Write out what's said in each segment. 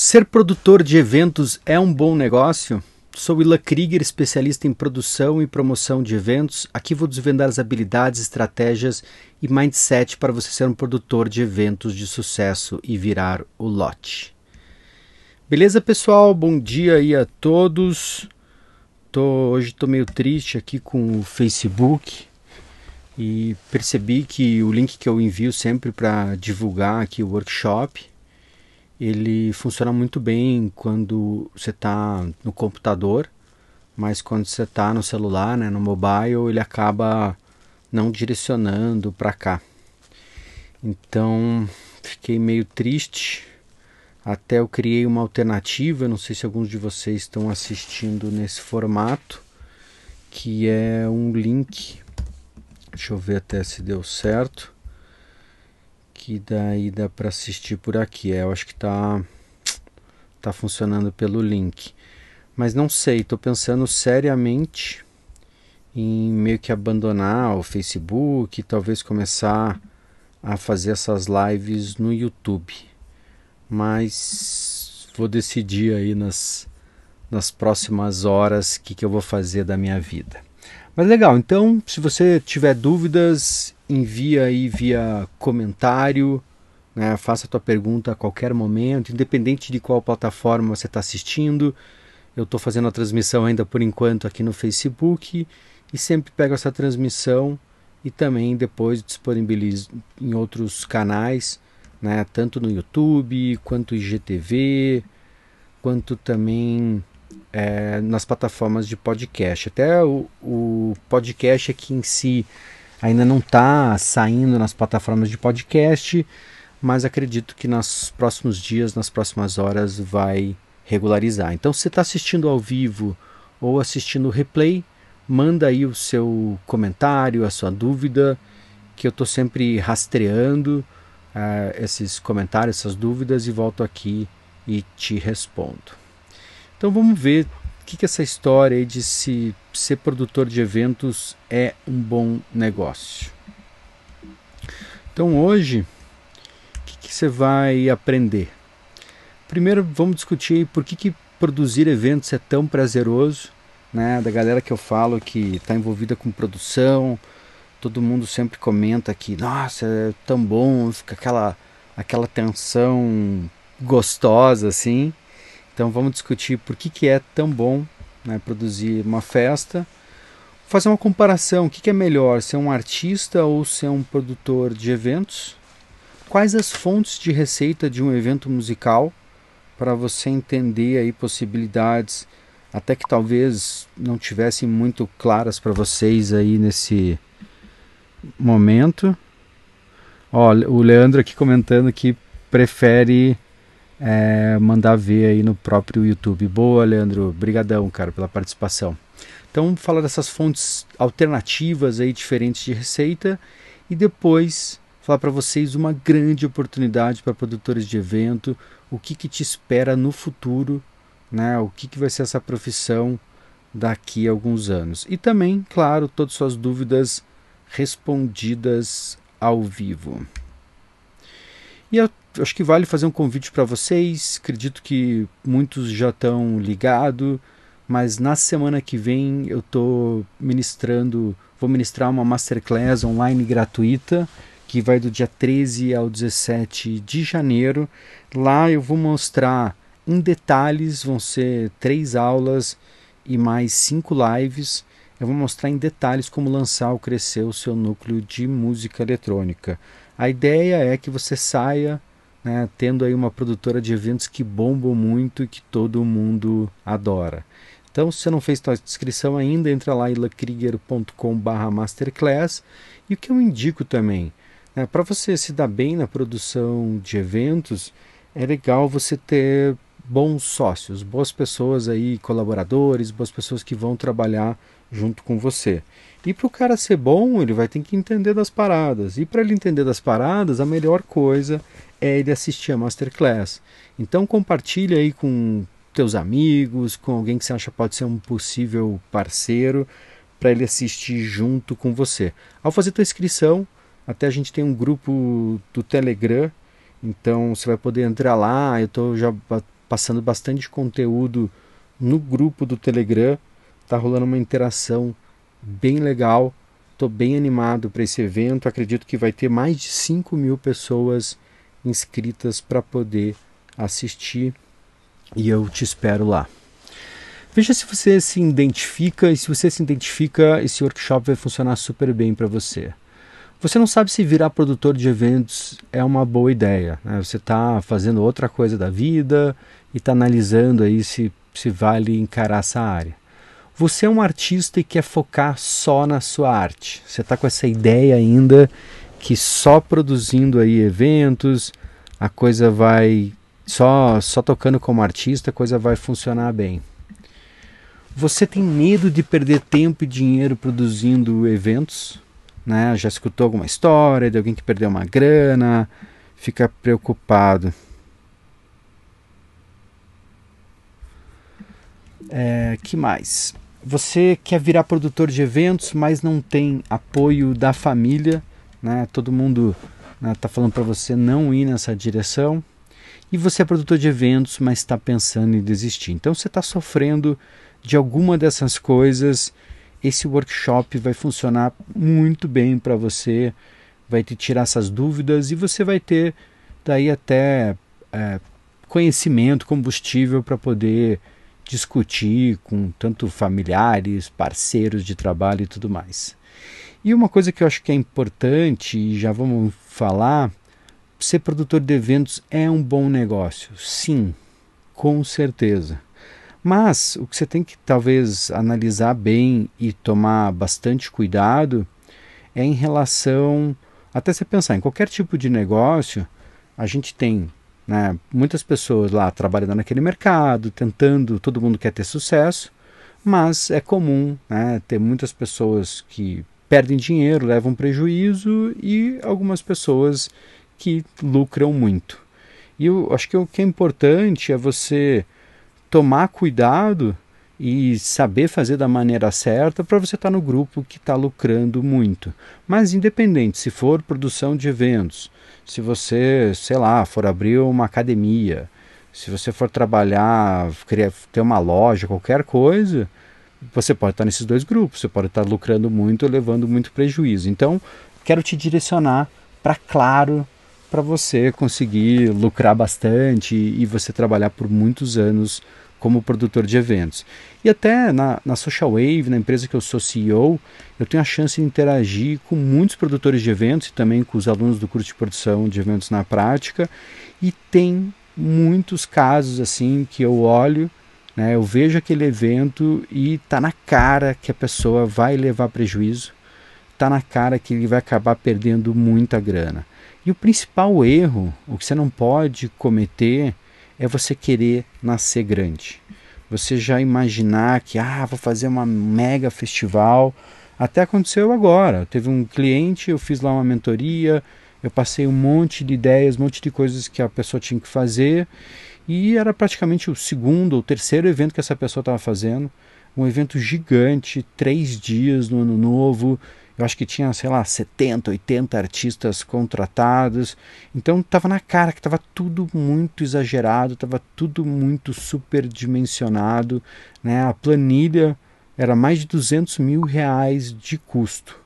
Ser produtor de eventos é um bom negócio? Sou Ila Krieger, especialista em produção e promoção de eventos. Aqui vou desvendar as habilidades, estratégias e mindset para você ser um produtor de eventos de sucesso e virar o lote. Beleza, pessoal? Bom dia aí a todos. Tô, hoje estou meio triste aqui com o Facebook e percebi que o link que eu envio sempre para divulgar aqui o workshop ele funciona muito bem quando você está no computador, mas quando você está no celular, né, no mobile, ele acaba não direcionando para cá. Então fiquei meio triste. Até eu criei uma alternativa, não sei se alguns de vocês estão assistindo nesse formato, que é um link. Deixa eu ver até se deu certo que daí dá para assistir por aqui. É, eu acho que tá tá funcionando pelo link. Mas não sei, tô pensando seriamente em meio que abandonar o Facebook e talvez começar a fazer essas lives no YouTube. Mas vou decidir aí nas, nas próximas horas o que, que eu vou fazer da minha vida. Mas legal, então se você tiver dúvidas envia aí via comentário, né? faça a tua pergunta a qualquer momento, independente de qual plataforma você está assistindo. Eu estou fazendo a transmissão ainda por enquanto aqui no Facebook e sempre pego essa transmissão e também depois disponibilizo em outros canais, né? tanto no YouTube quanto IGTV, quanto também é, nas plataformas de podcast. Até o, o podcast aqui em si Ainda não está saindo nas plataformas de podcast, mas acredito que nos próximos dias, nas próximas horas, vai regularizar. Então, se está assistindo ao vivo ou assistindo o replay, manda aí o seu comentário, a sua dúvida, que eu estou sempre rastreando uh, esses comentários, essas dúvidas e volto aqui e te respondo. Então vamos ver que, que essa história aí de se ser produtor de eventos é um bom negócio? Então hoje, o que, que, você vai aprender? Primeiro vamos discutir por que, que produzir eventos é tão prazeroso, né? Da galera que eu falo que está envolvida com produção, todo mundo sempre comenta que, nossa, é tão bom, fica aquela, aquela tensão gostosa assim. Então vamos discutir por que, que é tão bom né, produzir uma festa. Fazer uma comparação, o que, que é melhor, ser um artista ou ser um produtor de eventos? Quais as fontes de receita de um evento musical para você entender aí possibilidades até que talvez não tivessem muito claras para vocês aí nesse momento. Olha o Leandro aqui comentando que prefere é, mandar ver aí no próprio YouTube. Boa, Leandro. Brigadão, cara, pela participação. Então, falar dessas fontes alternativas aí diferentes de receita e depois falar para vocês uma grande oportunidade para produtores de evento, o que, que te espera no futuro, né? O que, que vai ser essa profissão daqui a alguns anos. E também, claro, todas suas dúvidas respondidas ao vivo. E eu acho que vale fazer um convite para vocês. Acredito que muitos já estão ligados, mas na semana que vem eu estou ministrando, vou ministrar uma masterclass online gratuita que vai do dia 13 ao 17 de janeiro. Lá eu vou mostrar em detalhes, vão ser três aulas e mais cinco lives. Eu vou mostrar em detalhes como lançar ou crescer o seu núcleo de música eletrônica. A ideia é que você saia né, tendo aí uma produtora de eventos que bombam muito e que todo mundo adora. Então, se você não fez sua inscrição ainda, entra lá ilakrieger.com/barra masterclass. E o que eu indico também, né, para você se dar bem na produção de eventos, é legal você ter bons sócios, boas pessoas aí, colaboradores, boas pessoas que vão trabalhar junto com você. E para o cara ser bom, ele vai ter que entender das paradas. E para ele entender das paradas, a melhor coisa é ele assistir a masterclass. Então compartilha aí com teus amigos, com alguém que você acha pode ser um possível parceiro para ele assistir junto com você. Ao fazer tua inscrição, até a gente tem um grupo do Telegram, então você vai poder entrar lá. Eu estou já passando bastante conteúdo no grupo do Telegram. Tá rolando uma interação bem legal. Estou bem animado para esse evento. Acredito que vai ter mais de 5 mil pessoas inscritas para poder assistir e eu te espero lá. Veja se você se identifica e se você se identifica, esse workshop vai funcionar super bem para você. Você não sabe se virar produtor de eventos é uma boa ideia. Né? Você está fazendo outra coisa da vida e está analisando aí se, se vale encarar essa área. Você é um artista e quer focar só na sua arte. Você está com essa ideia ainda que só produzindo aí eventos, a coisa vai só só tocando como artista, a coisa vai funcionar bem. Você tem medo de perder tempo e dinheiro produzindo eventos? Né? Já escutou alguma história de alguém que perdeu uma grana, fica preocupado. É, que mais? Você quer virar produtor de eventos, mas não tem apoio da família né? Todo mundo está né, falando para você não ir nessa direção e você é produtor de eventos, mas está pensando em desistir. Então você está sofrendo de alguma dessas coisas. Esse workshop vai funcionar muito bem para você, vai te tirar essas dúvidas e você vai ter daí até é, conhecimento, combustível para poder discutir com tanto familiares, parceiros de trabalho e tudo mais. E uma coisa que eu acho que é importante, e já vamos falar, ser produtor de eventos é um bom negócio, sim, com certeza. Mas o que você tem que talvez analisar bem e tomar bastante cuidado é em relação, até você pensar em qualquer tipo de negócio, a gente tem né, muitas pessoas lá trabalhando naquele mercado, tentando, todo mundo quer ter sucesso, mas é comum né, ter muitas pessoas que perdem dinheiro, levam prejuízo e algumas pessoas que lucram muito. E eu acho que o que é importante é você tomar cuidado e saber fazer da maneira certa para você estar tá no grupo que está lucrando muito. Mas independente, se for produção de eventos, se você, sei lá, for abrir uma academia, se você for trabalhar, ter uma loja, qualquer coisa, você pode estar nesses dois grupos, você pode estar lucrando muito ou levando muito prejuízo. Então, quero te direcionar para claro, para você conseguir lucrar bastante e, e você trabalhar por muitos anos como produtor de eventos. E até na, na Social Wave, na empresa que eu sou CEO, eu tenho a chance de interagir com muitos produtores de eventos e também com os alunos do curso de produção de eventos na prática. E tem muitos casos assim que eu olho né? Eu vejo aquele evento e tá na cara que a pessoa vai levar prejuízo, tá na cara que ele vai acabar perdendo muita grana. E o principal erro, o que você não pode cometer, é você querer nascer grande. Você já imaginar que, ah, vou fazer uma mega festival. Até aconteceu agora. Teve um cliente, eu fiz lá uma mentoria, eu passei um monte de ideias, um monte de coisas que a pessoa tinha que fazer. E era praticamente o segundo ou terceiro evento que essa pessoa estava fazendo. Um evento gigante, três dias no Ano Novo. Eu acho que tinha, sei lá, 70, 80 artistas contratados. Então estava na cara que estava tudo muito exagerado, estava tudo muito superdimensionado. Né? A planilha era mais de 200 mil reais de custo.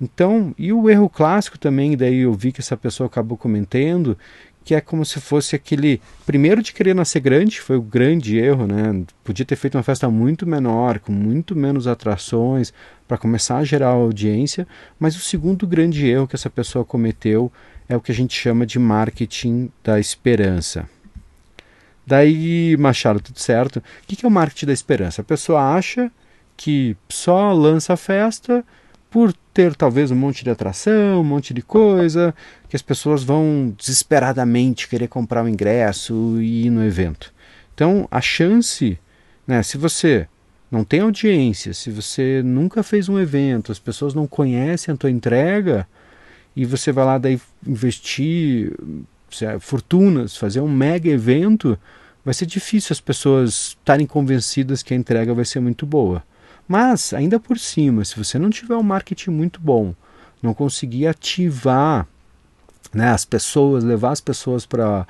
Então, e o erro clássico também, daí eu vi que essa pessoa acabou comentando, que é como se fosse aquele primeiro de querer nascer grande, foi o grande erro, né? Podia ter feito uma festa muito menor, com muito menos atrações para começar a gerar audiência, mas o segundo grande erro que essa pessoa cometeu é o que a gente chama de marketing da esperança. Daí, Machado, tudo certo? O que é o marketing da esperança? A pessoa acha que só lança a festa por ter talvez um monte de atração, um monte de coisa, que as pessoas vão desesperadamente querer comprar o ingresso e ir no evento. Então, a chance, né, se você não tem audiência, se você nunca fez um evento, as pessoas não conhecem a tua entrega e você vai lá daí investir é, fortunas, fazer um mega evento, vai ser difícil as pessoas estarem convencidas que a entrega vai ser muito boa. Mas, ainda por cima, se você não tiver um marketing muito bom, não conseguir ativar né, as pessoas, levar as pessoas para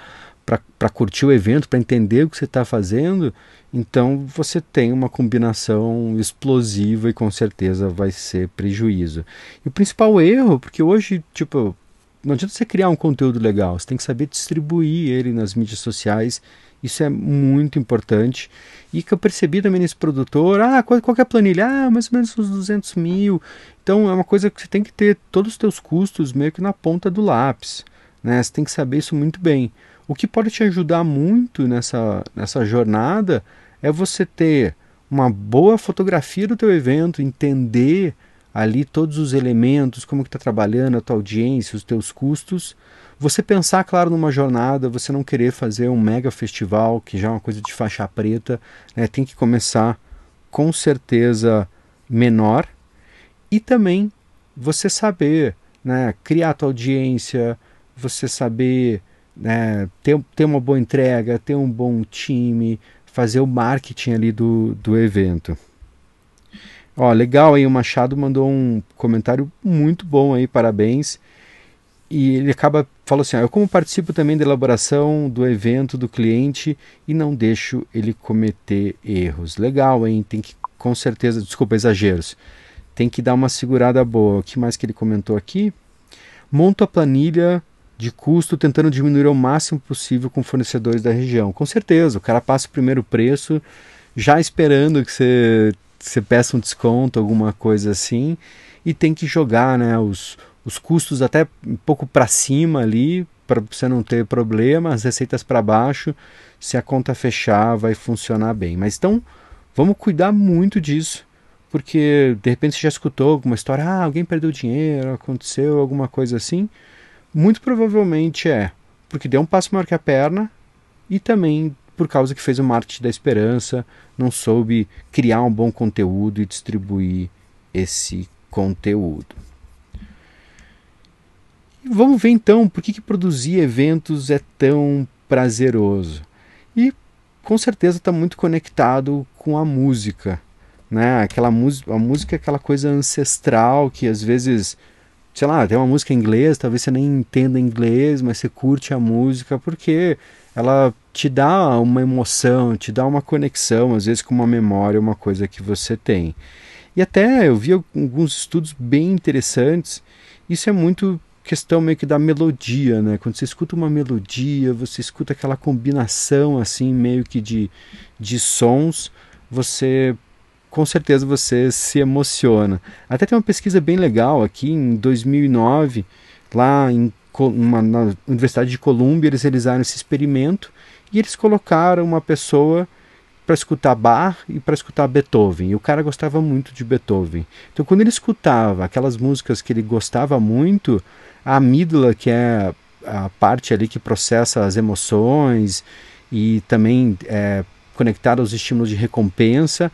para curtir o evento, para entender o que você está fazendo, então você tem uma combinação explosiva e com certeza vai ser prejuízo. E o principal erro, porque hoje, tipo, não adianta você criar um conteúdo legal, você tem que saber distribuir ele nas mídias sociais isso é muito importante. E que eu percebi também nesse produtor, ah, qualquer é planilha? Ah, mais ou menos uns 200 mil. Então é uma coisa que você tem que ter todos os teus custos meio que na ponta do lápis. Né? Você tem que saber isso muito bem. O que pode te ajudar muito nessa, nessa jornada é você ter uma boa fotografia do teu evento, entender ali todos os elementos, como que está trabalhando a tua audiência, os teus custos, você pensar, claro, numa jornada, você não querer fazer um mega festival, que já é uma coisa de faixa preta, né? tem que começar com certeza menor e também você saber né, criar a tua audiência, você saber né, ter, ter uma boa entrega, ter um bom time, fazer o marketing ali do, do evento. Ó, legal aí, o Machado mandou um comentário muito bom aí, parabéns. E ele acaba falo assim: ah, eu como participo também da elaboração do evento do cliente e não deixo ele cometer erros. Legal, hein? Tem que, com certeza, desculpa, exageros. Tem que dar uma segurada boa. O que mais que ele comentou aqui? Monto a planilha de custo tentando diminuir ao máximo possível com fornecedores da região. Com certeza, o cara passa o primeiro preço já esperando que você, você peça um desconto, alguma coisa assim, e tem que jogar né, os, os custos até um pouco para cima ali, para você não ter problema, as receitas para baixo, se a conta fechar, vai funcionar bem. Mas então, vamos cuidar muito disso, porque de repente você já escutou alguma história, ah, alguém perdeu dinheiro, aconteceu alguma coisa assim. Muito provavelmente é porque deu um passo maior que a perna e também por causa que fez o marketing da esperança, não soube criar um bom conteúdo e distribuir esse conteúdo. Vamos ver então por que, que produzir eventos é tão prazeroso. E com certeza está muito conectado com a música. Né? Aquela música, a música é aquela coisa ancestral que às vezes, sei lá, tem uma música em inglês, talvez você nem entenda inglês, mas você curte a música porque ela te dá uma emoção, te dá uma conexão, às vezes com uma memória, uma coisa que você tem. E até eu vi alguns estudos bem interessantes. Isso é muito questão meio que da melodia, né? Quando você escuta uma melodia, você escuta aquela combinação assim meio que de, de sons, você com certeza você se emociona. Até tem uma pesquisa bem legal aqui em 2009, lá em uma, na Universidade de Colômbia, eles realizaram esse experimento e eles colocaram uma pessoa para escutar Bach e para escutar Beethoven. E o cara gostava muito de Beethoven. Então, quando ele escutava aquelas músicas que ele gostava muito, a amígdala, que é a parte ali que processa as emoções e também é conectada aos estímulos de recompensa,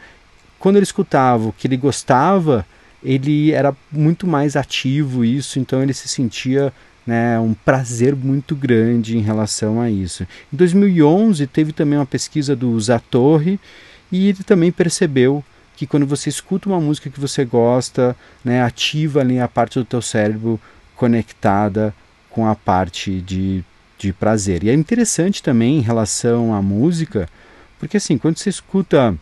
quando ele escutava o que ele gostava, ele era muito mais ativo isso, então ele se sentia né, um prazer muito grande em relação a isso. Em 2011 teve também uma pesquisa do Zatorre e ele também percebeu que quando você escuta uma música que você gosta, né, ativa ali a parte do teu cérebro conectada com a parte de, de prazer. E é interessante também em relação à música, porque assim, quando você escuta,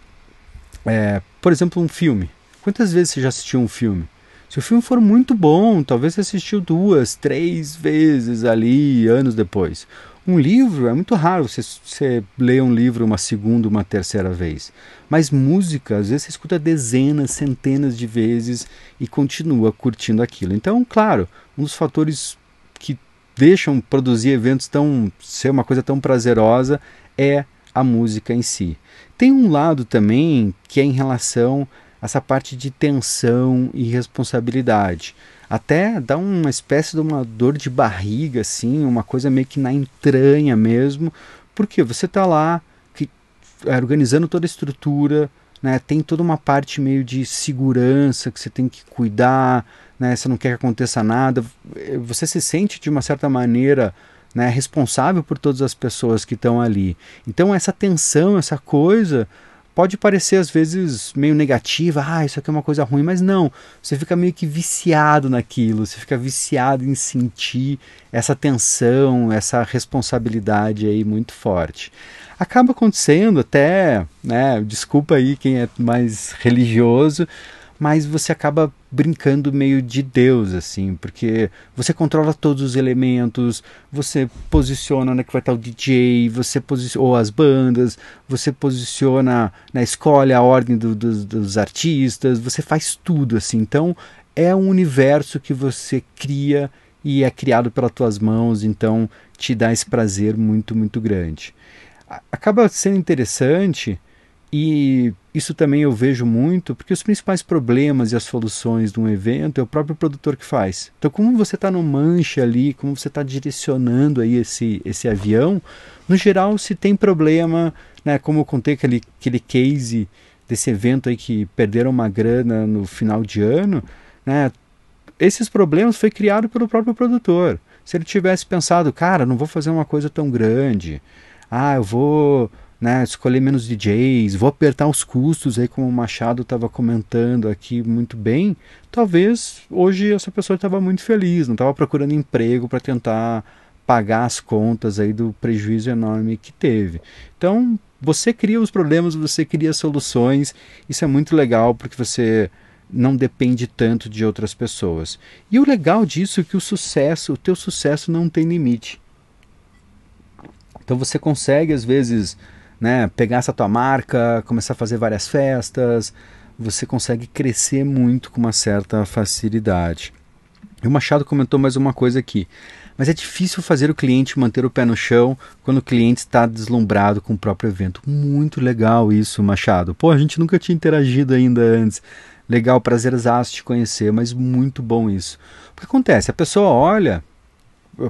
é, por exemplo, um filme, quantas vezes você já assistiu um filme? Se o filme for muito bom, talvez você assistiu duas, três vezes ali, anos depois. Um livro, é muito raro você, você ler um livro uma segunda, uma terceira vez. Mas música, às vezes você escuta dezenas, centenas de vezes e continua curtindo aquilo. Então, claro, um dos fatores que deixam produzir eventos tão ser uma coisa tão prazerosa é a música em si. Tem um lado também que é em relação a essa parte de tensão e responsabilidade até dá uma espécie de uma dor de barriga, assim, uma coisa meio que na entranha mesmo, porque você está lá que, é, organizando toda a estrutura, né, tem toda uma parte meio de segurança que você tem que cuidar, né, você não quer que aconteça nada, é, você se sente de uma certa maneira né, responsável por todas as pessoas que estão ali. Então essa tensão, essa coisa, pode parecer às vezes meio negativa, ah, isso aqui é uma coisa ruim, mas não, você fica meio que viciado naquilo, você fica viciado em sentir essa tensão, essa responsabilidade aí muito forte. Acaba acontecendo até, né, desculpa aí quem é mais religioso, mas você acaba brincando meio de Deus, assim, porque você controla todos os elementos, você posiciona onde né, que vai estar o DJ, você posiciona, ou as bandas, você posiciona, na né, escolhe a ordem do, dos, dos artistas, você faz tudo, assim. Então, é um universo que você cria e é criado pelas tuas mãos, então te dá esse prazer muito, muito grande. Acaba sendo interessante e isso também eu vejo muito, porque os principais problemas e as soluções de um evento é o próprio produtor que faz. Então, como você está no manche ali, como você está direcionando aí esse, esse avião, no geral, se tem problema, né, como eu contei aquele, aquele case desse evento aí que perderam uma grana no final de ano, né, esses problemas foi criado pelo próprio produtor. Se ele tivesse pensado, cara, não vou fazer uma coisa tão grande, ah, eu vou né, escolher menos DJs, vou apertar os custos, aí como o Machado estava comentando aqui muito bem, talvez hoje essa pessoa estava muito feliz, não estava procurando emprego para tentar pagar as contas aí do prejuízo enorme que teve. Então, você cria os problemas, você cria soluções, isso é muito legal porque você não depende tanto de outras pessoas. E o legal disso é que o sucesso, o teu sucesso não tem limite. Então você consegue às vezes né, pegar essa tua marca, começar a fazer várias festas, você consegue crescer muito com uma certa facilidade. E o Machado comentou mais uma coisa aqui. Mas é difícil fazer o cliente manter o pé no chão quando o cliente está deslumbrado com o próprio evento. Muito legal isso, Machado. Pô, a gente nunca tinha interagido ainda antes. Legal, prazerzaço te conhecer, mas muito bom isso. O que acontece? A pessoa olha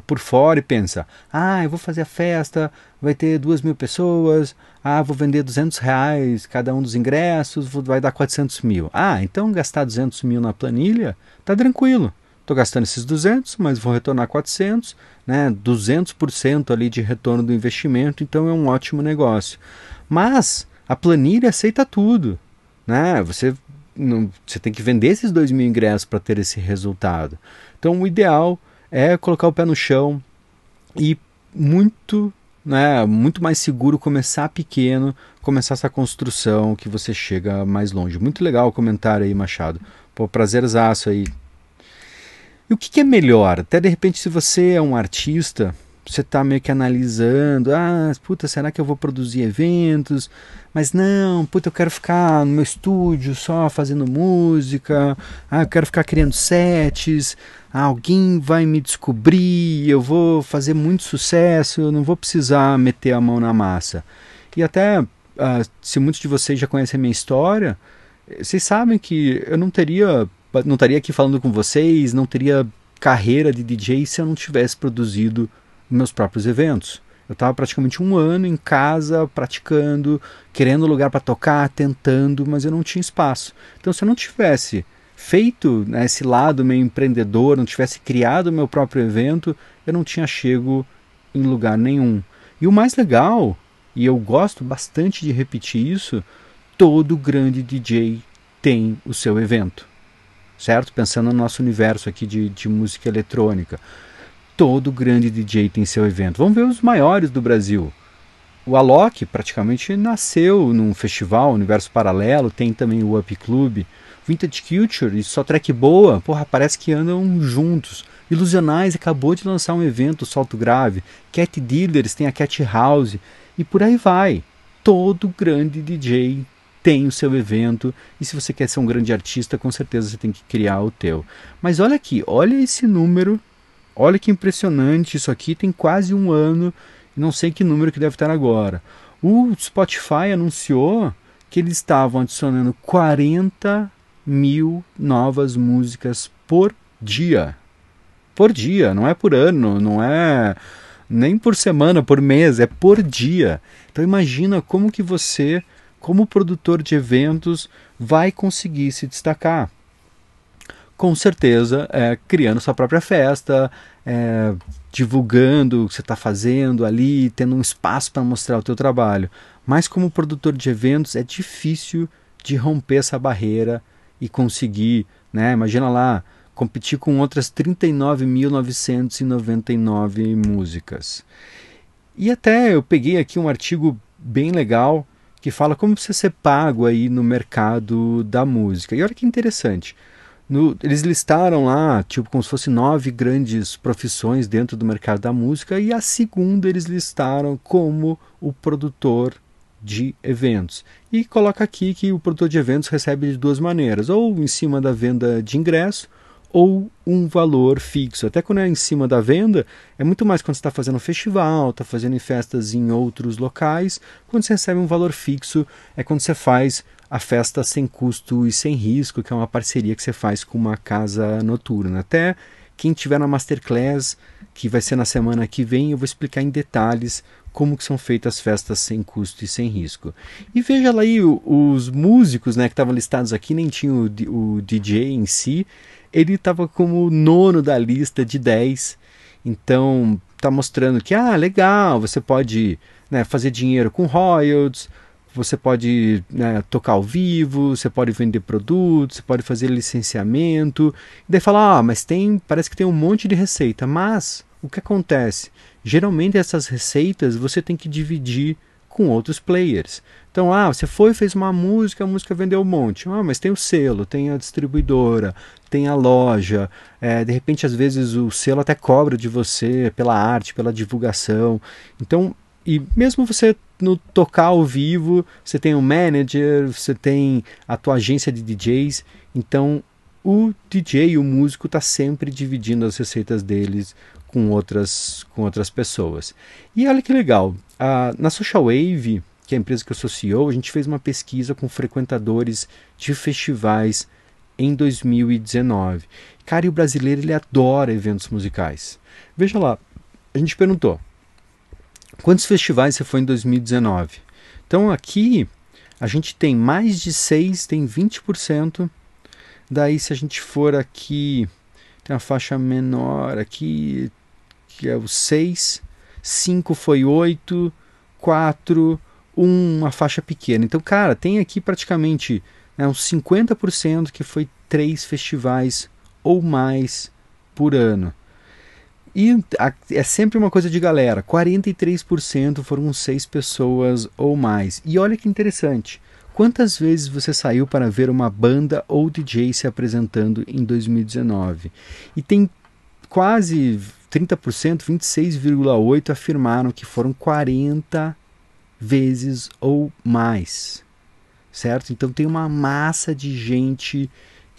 por fora e pensa: ah, eu vou fazer a festa, vai ter duas mil pessoas, ah, vou vender 200 reais cada um dos ingressos, vai dar 400 mil. Ah, então gastar 200 mil na planilha, tá tranquilo. Estou gastando esses 200, mas vou retornar 400, né? 200% ali de retorno do investimento, então é um ótimo negócio. Mas a planilha aceita tudo, né? Você não, você tem que vender esses 2 mil ingressos para ter esse resultado. Então o ideal é colocar o pé no chão e muito né, muito mais seguro começar pequeno, começar essa construção que você chega mais longe. Muito legal o comentário aí, Machado. Pô, prazerzaço aí. E o que, que é melhor? Até de repente, se você é um artista você está meio que analisando, ah, puta, será que eu vou produzir eventos? Mas não, puta, eu quero ficar no meu estúdio só fazendo música, ah, eu quero ficar criando sets, ah, alguém vai me descobrir, eu vou fazer muito sucesso, eu não vou precisar meter a mão na massa. E até, ah, se muitos de vocês já conhecem a minha história, eh, vocês sabem que eu não teria, não estaria aqui falando com vocês, não teria carreira de DJ se eu não tivesse produzido meus próprios eventos. Eu estava praticamente um ano em casa, praticando, querendo lugar para tocar, tentando, mas eu não tinha espaço. Então, se eu não tivesse feito né, esse lado meio empreendedor, não tivesse criado meu próprio evento, eu não tinha chego em lugar nenhum. E o mais legal, e eu gosto bastante de repetir isso, todo grande DJ tem o seu evento, certo? Pensando no nosso universo aqui de, de música eletrônica. Todo grande DJ tem seu evento. Vamos ver os maiores do Brasil. O Alok praticamente nasceu num festival, Universo Paralelo, tem também o Up Club, Vintage Culture e só track boa, porra, parece que andam juntos. Ilusionais acabou de lançar um evento Solto Grave, Cat Dealers tem a Cat House e por aí vai. Todo grande DJ tem o seu evento e se você quer ser um grande artista, com certeza você tem que criar o teu. Mas olha aqui, olha esse número olha que impressionante, isso aqui tem quase um ano, não sei que número que deve estar agora. O Spotify anunciou que eles estavam adicionando 40 mil novas músicas por dia. Por dia, não é por ano, não é nem por semana, por mês, é por dia. Então imagina como que você, como produtor de eventos, vai conseguir se destacar com certeza é, criando sua própria festa, é, divulgando o que você está fazendo ali, tendo um espaço para mostrar o teu trabalho. Mas como produtor de eventos é difícil de romper essa barreira e conseguir, né? Imagina lá, competir com outras 39.999 músicas. E até eu peguei aqui um artigo bem legal que fala como você ser pago aí no mercado da música. E olha que interessante. No, eles listaram lá, tipo, como se fosse nove grandes profissões dentro do mercado da música, e a segunda eles listaram como o produtor de eventos. E coloca aqui que o produtor de eventos recebe de duas maneiras: ou em cima da venda de ingresso, ou um valor fixo. Até quando é em cima da venda, é muito mais quando você está fazendo um festival, está fazendo festas em outros locais. Quando você recebe um valor fixo, é quando você faz a festa sem custo e sem risco, que é uma parceria que você faz com uma casa noturna. Até quem tiver na masterclass, que vai ser na semana que vem, eu vou explicar em detalhes como que são feitas as festas sem custo e sem risco. E veja lá aí os músicos, né, que estavam listados aqui, nem tinha o, o DJ em si, ele estava como nono da lista de 10. Então, está mostrando que ah, legal, você pode né, fazer dinheiro com royalties, você pode né, tocar ao vivo, você pode vender produtos, você pode fazer licenciamento. E daí fala, ah, mas tem, parece que tem um monte de receita. Mas o que acontece? Geralmente essas receitas você tem que dividir com outros players. Então, ah, você foi fez uma música, a música vendeu um monte. Ah, mas tem o selo, tem a distribuidora, tem a loja. É, de repente, às vezes, o selo até cobra de você pela arte, pela divulgação. Então, e mesmo você no tocar ao vivo, você tem um manager, você tem a tua agência de DJs, então o DJ, o músico, está sempre dividindo as receitas deles com outras, com outras pessoas. E olha que legal, na Social Wave, que é a empresa que eu sou CEO, a gente fez uma pesquisa com frequentadores de festivais em 2019. Cara, e o brasileiro ele adora eventos musicais. Veja lá, a gente perguntou Quantos festivais você foi em 2019? Então aqui a gente tem mais de 6, tem 20%. Daí se a gente for aqui, tem uma faixa menor aqui, que é o 6, 5 foi 8, 4, 1, uma faixa pequena. Então, cara, tem aqui praticamente né, uns 50% que foi 3 festivais ou mais por ano. E é sempre uma coisa de galera: 43% foram seis pessoas ou mais. E olha que interessante. Quantas vezes você saiu para ver uma banda ou DJ se apresentando em 2019? E tem quase 30%, 26,8% afirmaram que foram 40 vezes ou mais. Certo? Então tem uma massa de gente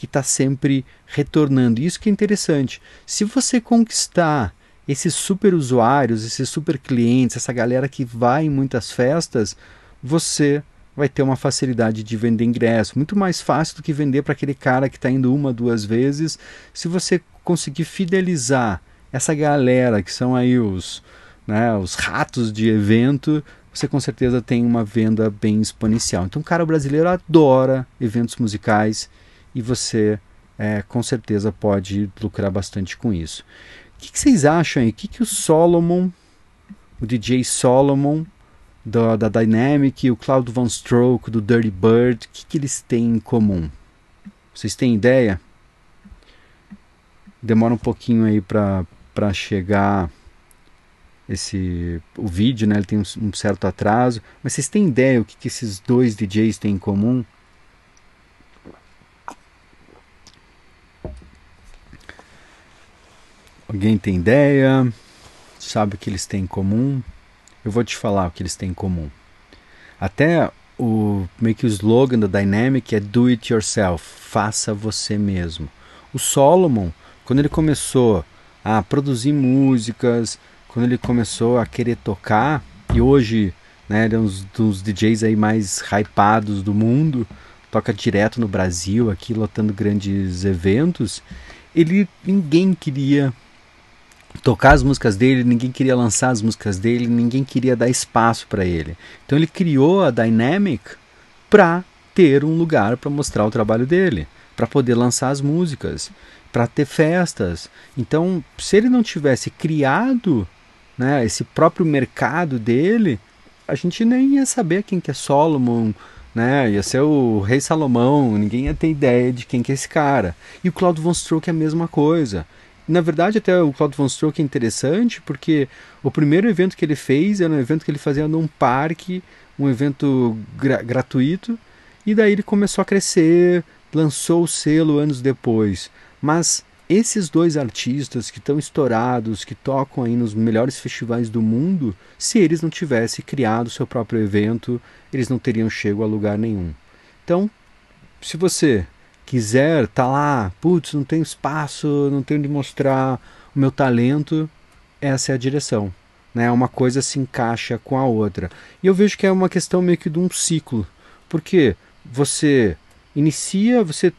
que está sempre retornando. Isso que é interessante. Se você conquistar esses super usuários, esses super clientes, essa galera que vai em muitas festas, você vai ter uma facilidade de vender ingresso. Muito mais fácil do que vender para aquele cara que está indo uma, duas vezes. Se você conseguir fidelizar essa galera que são aí os, né, os ratos de evento, você com certeza tem uma venda bem exponencial. Então, cara, o brasileiro adora eventos musicais e você é, com certeza pode lucrar bastante com isso. O que, que vocês acham aí? O que, que o Solomon, o DJ Solomon do, da Dynamic e o Claudio Van Stroke do Dirty Bird, o que, que eles têm em comum? Vocês têm ideia? Demora um pouquinho aí para chegar esse o vídeo, né? Ele tem um, um, certo atraso, mas vocês têm ideia o que, que esses dois DJs têm em comum? Alguém tem ideia? Sabe o que eles têm em comum? Eu vou te falar o que eles têm em comum. Até o meio que o slogan da Dynamic é do it yourself, faça você mesmo. O Solomon, quando ele começou a produzir músicas, quando ele começou a querer tocar, e hoje né, ele é um dos DJs aí mais hypados do mundo, toca direto no Brasil, aqui lotando grandes eventos, ele ninguém queria tocar as músicas dele, ninguém queria lançar as músicas dele, ninguém queria dar espaço para ele. Então ele criou a Dynamic para ter um lugar para mostrar o trabalho dele, para poder lançar as músicas, para ter festas. Então, se ele não tivesse criado né, esse próprio mercado dele, a gente nem ia saber quem que é Solomon, né? Ia ser o Rei Salomão, ninguém ia ter ideia de quem que é esse cara. E o Claudio von Stroke é a mesma coisa na verdade, até o Claudio Von Stroke é interessante, porque o primeiro evento que ele fez era um evento que ele fazia num parque, um evento gra gratuito, e daí ele começou a crescer, lançou o selo anos depois. Mas esses dois artistas que estão estourados, que tocam aí nos melhores festivais do mundo, se eles não tivessem criado seu próprio evento, eles não teriam chego a lugar nenhum. Então, se você quiser, tá lá, putz, não tenho espaço, não tenho de mostrar o meu talento, essa é a direção. Né? Uma coisa se encaixa com a outra. E eu vejo que é uma questão meio que de um ciclo. Porque você inicia, você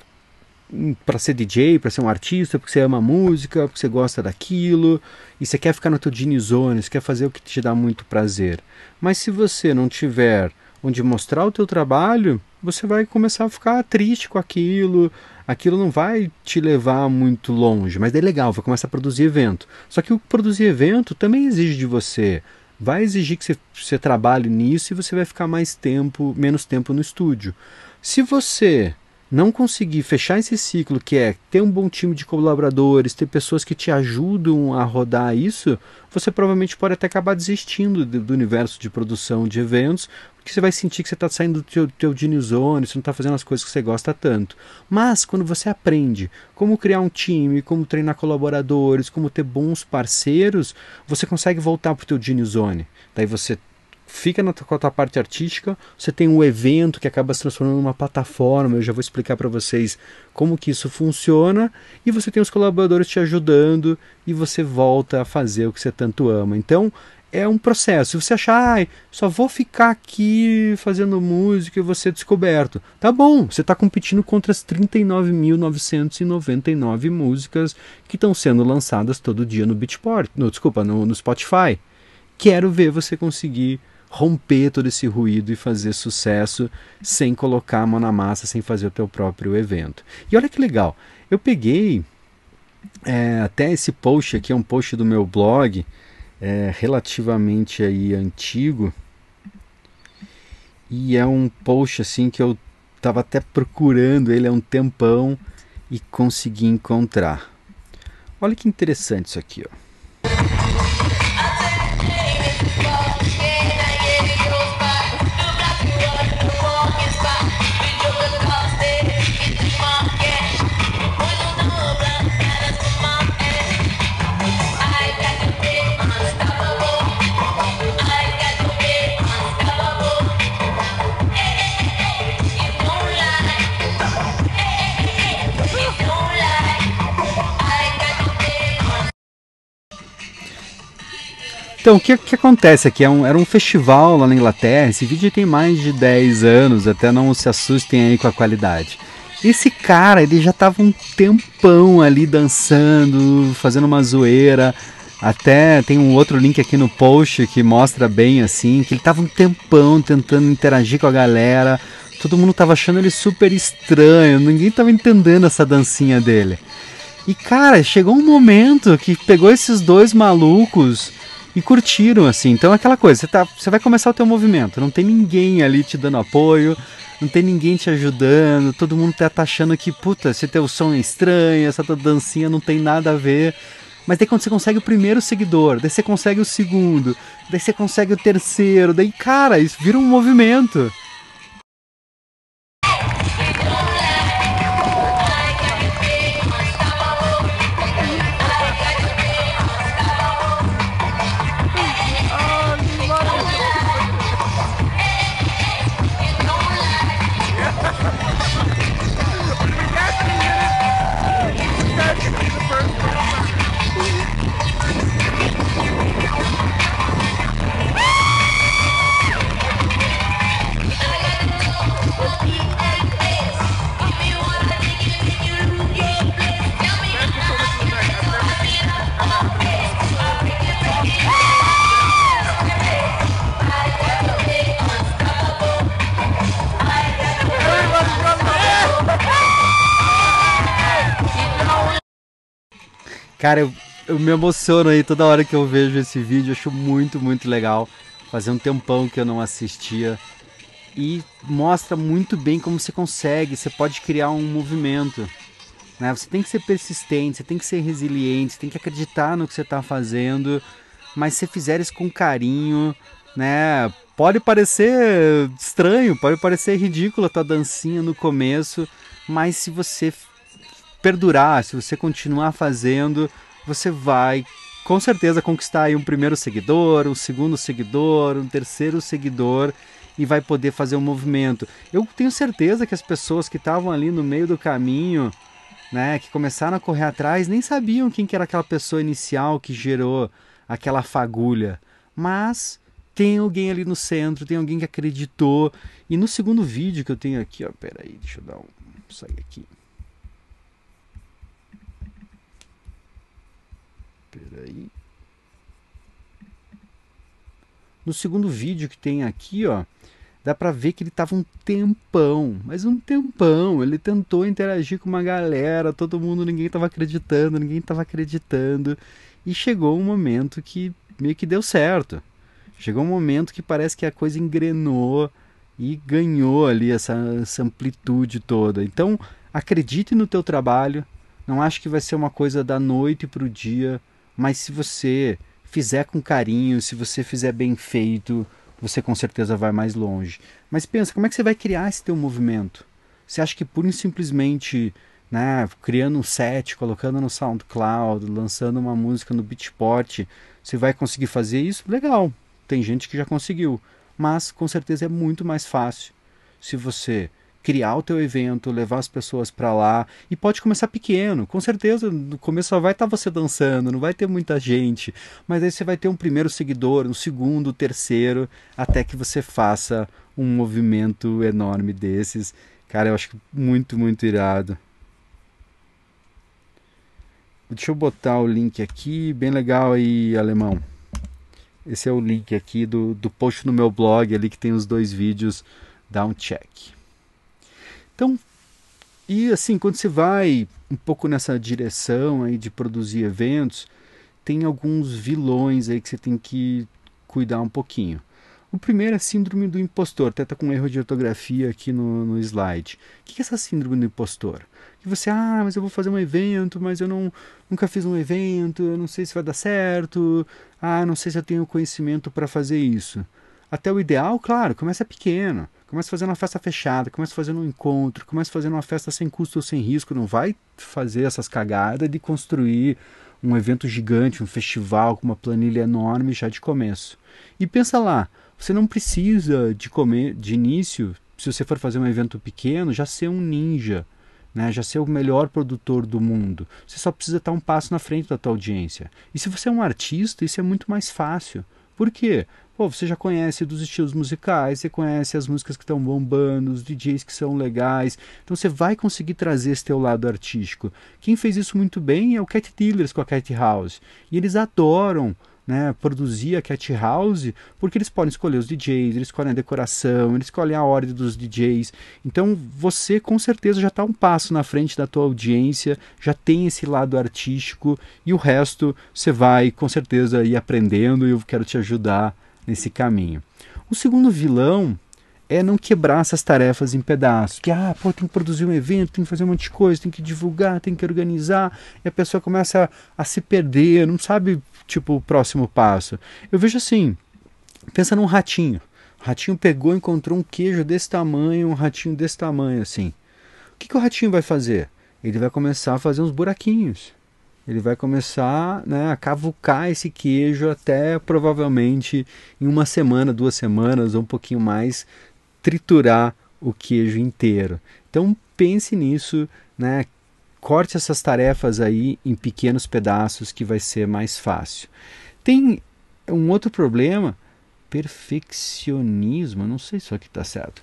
hum, para ser DJ, para ser um artista, porque você ama música, porque você gosta daquilo, e você quer ficar no teu gene zone, você quer fazer o que te dá muito prazer. Mas se você não tiver onde mostrar o teu trabalho, você vai começar a ficar triste com aquilo, aquilo não vai te levar muito longe, mas é legal, vai começar a produzir evento. Só que o produzir evento também exige de você, vai exigir que você, você trabalhe nisso e você vai ficar mais tempo, menos tempo no estúdio. Se você não conseguir fechar esse ciclo, que é ter um bom time de colaboradores, ter pessoas que te ajudam a rodar isso, você provavelmente pode até acabar desistindo do, universo de produção de eventos, porque você vai sentir que você está saindo do teu, teu dinizone, você não está fazendo as coisas que você gosta tanto. Mas quando você aprende como criar um time, como treinar colaboradores, como ter bons parceiros, você consegue voltar para o teu dinizone. Daí você fica na tua, tua parte artística, você tem um evento que acaba se transformando numa plataforma, eu já vou explicar para vocês como que isso funciona, e você tem os colaboradores te ajudando e você volta a fazer o que você tanto ama. Então, é um processo. Se você achar, ah, só vou ficar aqui fazendo música e você descoberto. Tá bom, você está competindo contra as 39.999 músicas que estão sendo lançadas todo dia no Beatport, no, desculpa, no, no Spotify. Quero ver você conseguir romper todo esse ruído e fazer sucesso sem colocar a mão na massa, sem fazer o teu próprio evento. E olha que legal, eu peguei é, até esse post aqui, é um post do meu blog, é, relativamente aí antigo, e é um post assim que eu estava até procurando ele há um tempão e consegui encontrar. Olha que interessante isso aqui, ó. Então, o que, que acontece aqui? É um, era um festival lá na Inglaterra. Esse vídeo tem mais de 10 anos, até não se assustem aí com a qualidade. Esse cara, ele já tava um tempão ali dançando, fazendo uma zoeira. Até tem um outro link aqui no post que mostra bem assim, que ele tava um tempão tentando interagir com a galera. Todo mundo tava achando ele super estranho, ninguém tava entendendo essa dancinha dele. E cara, chegou um momento que pegou esses dois malucos e curtiram, assim. Então é aquela coisa, você, tá, você vai começar o teu movimento, não tem ninguém ali te dando apoio, não tem ninguém te ajudando, todo mundo tá, tá achando que, puta, esse teu som é estranho, essa tua dancinha não tem nada a ver. Mas daí quando você consegue o primeiro seguidor, daí você consegue o segundo, daí você consegue o terceiro, daí, cara, isso vira um movimento. Cara, eu, eu me emociono aí toda hora que eu vejo esse vídeo, acho muito, muito legal. Fazia um tempão que eu não assistia. E mostra muito bem como você consegue, você pode criar um movimento. Né? Você tem que ser persistente, você tem que ser resiliente, você tem que acreditar no que você está fazendo. Mas se fizer isso com carinho, né? Pode parecer estranho, pode parecer ridículo a tua dancinha no começo, mas se você perdurar, se você continuar fazendo, você vai com certeza conquistar aí um primeiro seguidor, um segundo seguidor, um terceiro seguidor e vai poder fazer um movimento. Eu tenho certeza que as pessoas que estavam ali no meio do caminho, né, que começaram a correr atrás, nem sabiam quem que era aquela pessoa inicial que gerou aquela fagulha, mas tem alguém ali no centro, tem alguém que acreditou. E no segundo vídeo que eu tenho aqui, ó, peraí, deixa eu dar um sair aqui. Espera aí. No segundo vídeo que tem aqui, ó, dá para ver que ele tava um tempão, mas um tempão. Ele tentou interagir com uma galera, todo mundo, ninguém tava acreditando, ninguém tava acreditando. E chegou um momento que meio que deu certo. Chegou um momento que parece que a coisa engrenou e ganhou ali essa, essa amplitude toda. Então, acredite no teu trabalho. Não acho que vai ser uma coisa da noite para o dia mas se você fizer com carinho, se você fizer bem feito, você com certeza vai mais longe. Mas pensa, como é que você vai criar esse teu movimento? Você acha que pura e simplesmente, né, criando um set, colocando no SoundCloud, lançando uma música no Beatport, você vai conseguir fazer isso? Legal. Tem gente que já conseguiu, mas com certeza é muito mais fácil se você criar o teu evento, levar as pessoas para lá e pode começar pequeno. Com certeza, no começo só vai estar tá você dançando, não vai ter muita gente, mas aí você vai ter um primeiro seguidor, um segundo, terceiro, até que você faça um movimento enorme desses. Cara, eu acho muito, muito irado. Deixa eu botar o link aqui, bem legal aí, alemão. Esse é o link aqui do, do post no meu blog ali que tem os dois vídeos. Dá um check. Então, e assim, quando você vai um pouco nessa direção aí de produzir eventos, tem alguns vilões aí que você tem que cuidar um pouquinho. O primeiro é a síndrome do impostor, até tá com um erro de ortografia aqui no, no slide. O que é essa síndrome do impostor? Que você, ah, mas eu vou fazer um evento, mas eu não, nunca fiz um evento, eu não sei se vai dar certo, ah, não sei se eu tenho conhecimento para fazer isso até o ideal, claro, começa pequeno. Começa fazendo uma festa fechada, começa fazendo um encontro, começa fazendo uma festa sem custo ou sem risco. Não vai fazer essas cagadas de construir um evento gigante, um festival com uma planilha enorme já de começo. E pensa lá, você não precisa de comer de início, se você for fazer um evento pequeno, já ser um ninja. Né, já ser o melhor produtor do mundo. Você só precisa estar um passo na frente da tua audiência. E se você é um artista, isso é muito mais fácil. Por quê? Pô, você já conhece dos estilos musicais, você conhece as músicas que estão bombando, os DJs que são legais. Então você vai conseguir trazer esse teu lado artístico. Quem fez isso muito bem é o Cat Dealers com a Cat House. E eles adoram né, produzir a Cat House, porque eles podem escolher os DJs, eles escolhem a decoração, eles escolhem a ordem dos DJs. Então você com certeza já está um passo na frente da tua audiência, já tem esse lado artístico e o resto você vai com certeza ir aprendendo e eu quero te ajudar nesse caminho. O segundo vilão é não quebrar essas tarefas em pedaços. Que, ah, pô, tem que produzir um evento, tem que fazer um monte de coisa, tem que divulgar, tem que organizar. E a pessoa começa a, a se perder, não sabe tipo, o próximo passo? Eu vejo assim, pensa num ratinho. O ratinho pegou, encontrou um queijo desse tamanho, um ratinho desse tamanho, assim. O que, que o ratinho vai fazer? Ele vai começar a fazer uns buraquinhos. Ele vai começar né, a cavucar esse queijo até provavelmente em uma semana, duas semanas ou um pouquinho mais, triturar o queijo inteiro. Então pense nisso, né? corte essas tarefas aí em pequenos pedaços que vai ser mais fácil. Tem um outro problema, perfeccionismo, não sei se isso aqui está certo.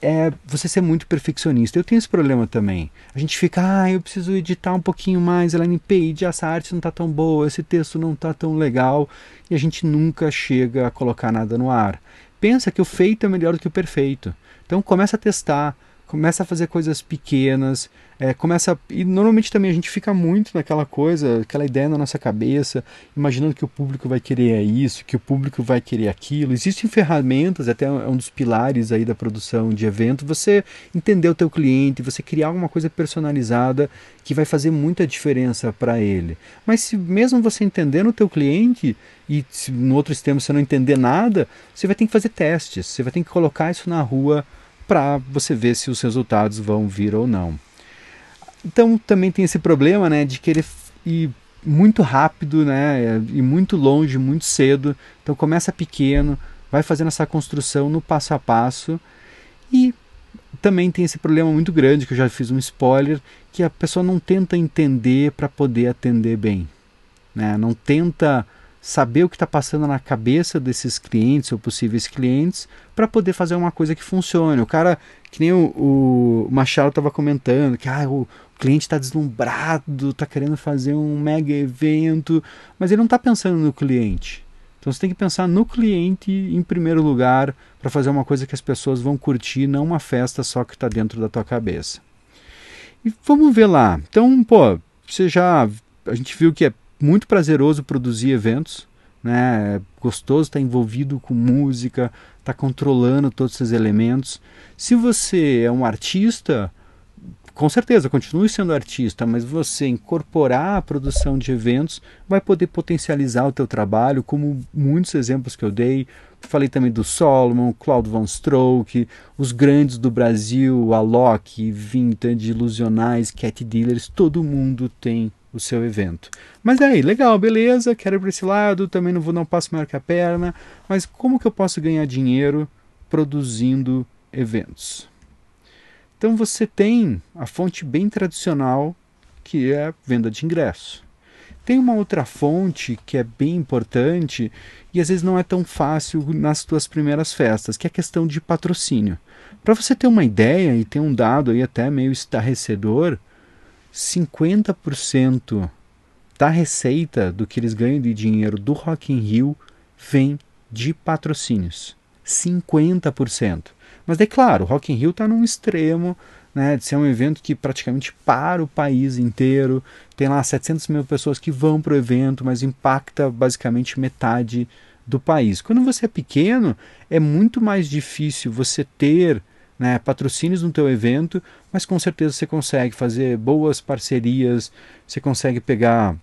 É você ser muito perfeccionista. Eu tenho esse problema também. A gente fica, ah, eu preciso editar um pouquinho mais, ela é pede. essa arte não está tão boa, esse texto não está tão legal, e a gente nunca chega a colocar nada no ar. Pensa que o feito é melhor do que o perfeito. Então começa a testar, começa a fazer coisas pequenas, é, começa a, e normalmente também a gente fica muito naquela coisa, aquela ideia na nossa cabeça, imaginando que o público vai querer isso, que o público vai querer aquilo. Existem ferramentas, até é um dos pilares aí da produção de evento, você entender o teu cliente, você criar alguma coisa personalizada que vai fazer muita diferença para ele. Mas se mesmo você entendendo o teu cliente e se no outro extremo você não entender nada, você vai ter que fazer testes, você vai ter que colocar isso na rua para você ver se os resultados vão vir ou não. Então também tem esse problema né, de querer ir muito rápido né, e muito longe, muito cedo. Então começa pequeno, vai fazendo essa construção no passo a passo e também tem esse problema muito grande que eu já fiz um spoiler que a pessoa não tenta entender para poder atender bem, né? Não tenta saber o que está passando na cabeça desses clientes ou possíveis clientes para poder fazer uma coisa que funcione. O cara, que nem o, o Machado estava comentando, que ah, o cliente está deslumbrado, está querendo fazer um mega evento, mas ele não está pensando no cliente. Então você tem que pensar no cliente em primeiro lugar para fazer uma coisa que as pessoas vão curtir, não uma festa só que está dentro da tua cabeça. E vamos ver lá. Então, pô, você já. A gente viu que é muito prazeroso produzir eventos, né? É gostoso estar tá envolvido com música, estar tá controlando todos esses elementos. Se você é um artista, com certeza, continue sendo artista, mas você incorporar a produção de eventos vai poder potencializar o teu trabalho, como muitos exemplos que eu dei. Falei também do Solomon, Claudio Von Stroke, os grandes do Brasil, Alok, Vintage, Ilusionais, Cat Dealers, todo mundo tem o seu evento. Mas aí, legal, beleza, quero ir para esse lado, também não vou não passo maior que a perna, mas como que eu posso ganhar dinheiro produzindo eventos? Então você tem a fonte bem tradicional, que é a venda de ingresso. Tem uma outra fonte que é bem importante e às vezes não é tão fácil nas tuas primeiras festas, que é a questão de patrocínio. Para você ter uma ideia e ter um dado aí até meio estarrecedor, 50% da receita do que eles ganham de dinheiro do Rock in Rio vem de patrocínios. 50%. Mas é claro, o Rock in Rio está num extremo né, de ser um evento que praticamente para o país inteiro. Tem lá 700 mil pessoas que vão para o evento, mas impacta basicamente metade do país. Quando você é pequeno, é muito mais difícil você ter né, patrocínios no teu evento, mas com certeza você consegue fazer boas parcerias, você consegue pegar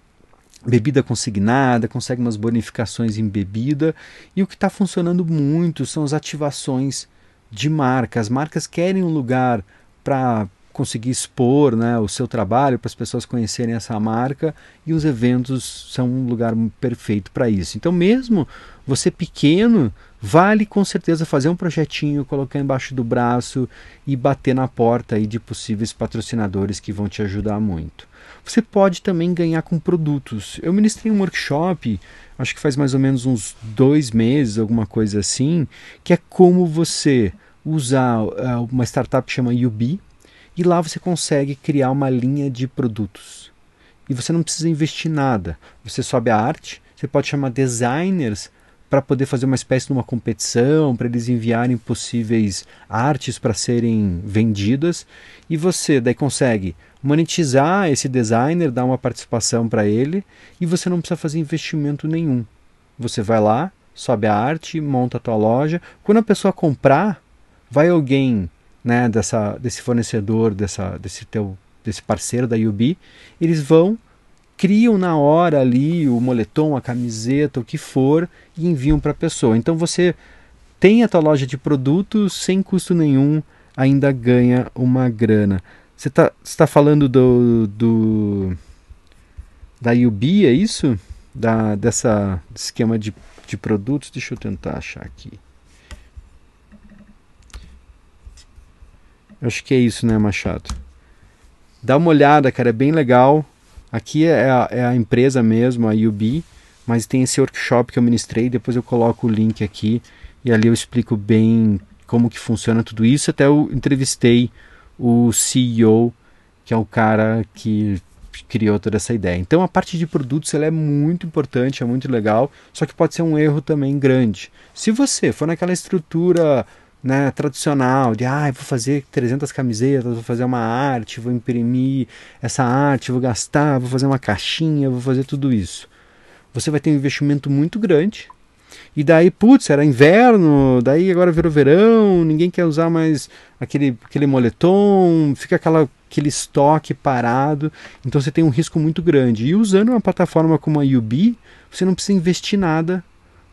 bebida consignada, consegue umas bonificações em bebida e o que está funcionando muito são as ativações de marca. As marcas querem um lugar para conseguir expor né, o seu trabalho, para as pessoas conhecerem essa marca, e os eventos são um lugar perfeito para isso. Então, mesmo você pequeno, Vale com certeza fazer um projetinho, colocar embaixo do braço e bater na porta aí de possíveis patrocinadores que vão te ajudar muito. Você pode também ganhar com produtos. Eu ministrei um workshop, acho que faz mais ou menos uns dois meses, alguma coisa assim, que é como você usar eh, uma startup que chama Yubi e lá você consegue criar uma linha de produtos. E você não precisa investir nada. Você sobe a arte, você pode chamar designers para poder fazer uma espécie de uma competição, para eles enviarem possíveis artes para serem vendidas. E você daí consegue monetizar esse designer, dar uma participação para ele e você não precisa fazer investimento nenhum. Você vai lá, sobe a arte, monta a tua loja. Quando a pessoa comprar, vai alguém né, dessa, desse fornecedor, dessa, desse teu desse parceiro da UB, eles vão criam na hora ali o moletom, a camiseta, o que for e enviam para a pessoa. Então você tem a tua loja de produtos sem custo nenhum, ainda ganha uma grana. Você está tá falando do, do da Yubi, é isso? Da, dessa esquema de, de produtos? Deixa eu tentar achar aqui. Eu acho que é isso, né, Machado? Dá uma olhada, cara, é bem legal. Aqui é a, é a empresa mesmo, a UB, mas tem esse workshop que eu ministrei, depois eu coloco o link aqui e ali eu explico bem como que funciona tudo isso. Até eu entrevistei o CEO, que é o cara que criou toda essa ideia. Então a parte de produtos ela é muito importante, é muito legal, só que pode ser um erro também grande. Se você for naquela estrutura né, tradicional, de ah, vou fazer 300 camisetas, vou fazer uma arte, vou imprimir essa arte, vou gastar, vou fazer uma caixinha, vou fazer tudo isso. Você vai ter um investimento muito grande. E daí, putz, era inverno, daí agora virou verão, ninguém quer usar mais aquele, aquele moletom, fica aquela, aquele estoque parado. Então você tem um risco muito grande. E usando uma plataforma como a UB, você não precisa investir nada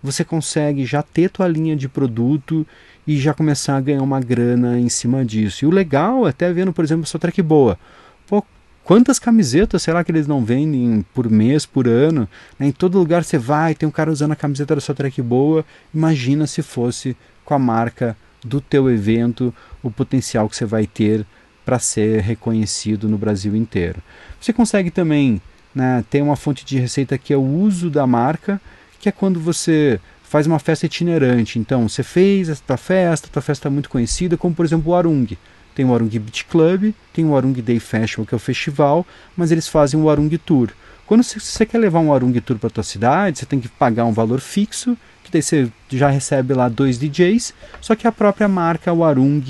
você consegue já ter tua linha de produto e já começar a ganhar uma grana em cima disso. E o legal, é até vendo, por exemplo, a sua Trek Boa. Pô, quantas camisetas será que eles não vendem por mês, por ano? Né? Em todo lugar você vai, tem um cara usando a camiseta da sua Trek Boa. Imagina se fosse com a marca do teu evento, o potencial que você vai ter para ser reconhecido no Brasil inteiro. Você consegue também né, ter uma fonte de receita que é o uso da marca que é quando você faz uma festa itinerante. Então, você fez esta festa, tua festa é muito conhecida, como por exemplo o Arung. Tem o Arung Beach Club, tem o Arung Day Festival, que é o festival, mas eles fazem o Arung Tour. Quando você quer levar um Arung Tour para tua cidade, você tem que pagar um valor fixo, que daí você já recebe lá dois DJs, só que a própria marca, é o Arung,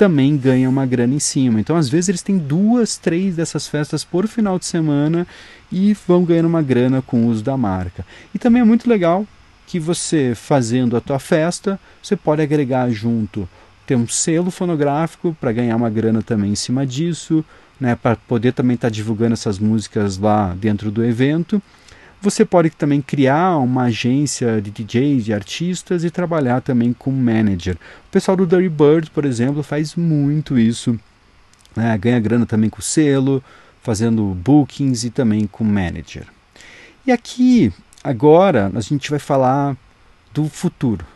também ganha uma grana em cima. Então, às vezes, eles têm duas, três dessas festas por final de semana e vão ganhando uma grana com o uso da marca. E também é muito legal que você, fazendo a tua festa, você pode agregar junto ter um selo fonográfico para ganhar uma grana também em cima disso, né, para poder também estar tá divulgando essas músicas lá dentro do evento você pode também criar uma agência de DJs, de artistas e trabalhar também com manager. O pessoal do Dirty Bird, por exemplo, faz muito isso. Né? Ganha grana também com selo, fazendo bookings e também com manager. E aqui, agora, a gente vai falar do futuro.